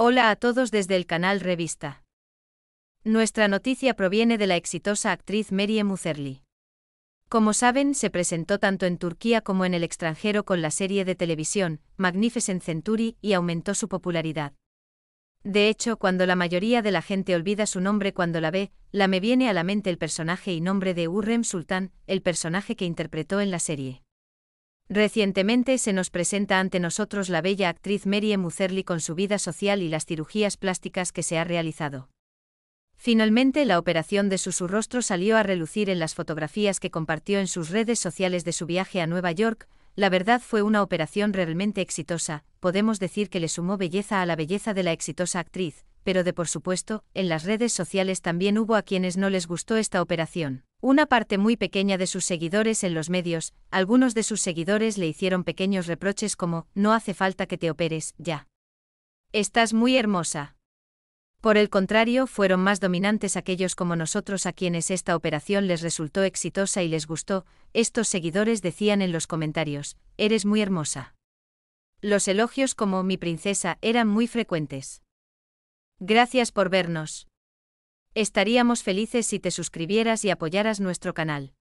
Hola a todos desde el canal Revista. Nuestra noticia proviene de la exitosa actriz Meryem Uzerli. Como saben, se presentó tanto en Turquía como en el extranjero con la serie de televisión, Magnificent Century, y aumentó su popularidad. De hecho, cuando la mayoría de la gente olvida su nombre cuando la ve, la me viene a la mente el personaje y nombre de Urrem Sultan, el personaje que interpretó en la serie. Recientemente se nos presenta ante nosotros la bella actriz Mary Mucerli con su vida social y las cirugías plásticas que se ha realizado. Finalmente la operación de su rostro salió a relucir en las fotografías que compartió en sus redes sociales de su viaje a Nueva York, la verdad fue una operación realmente exitosa, podemos decir que le sumó belleza a la belleza de la exitosa actriz, pero de por supuesto, en las redes sociales también hubo a quienes no les gustó esta operación. Una parte muy pequeña de sus seguidores en los medios, algunos de sus seguidores le hicieron pequeños reproches como, no hace falta que te operes, ya. Estás muy hermosa. Por el contrario, fueron más dominantes aquellos como nosotros a quienes esta operación les resultó exitosa y les gustó, estos seguidores decían en los comentarios, eres muy hermosa. Los elogios como mi princesa eran muy frecuentes. Gracias por vernos. Estaríamos felices si te suscribieras y apoyaras nuestro canal.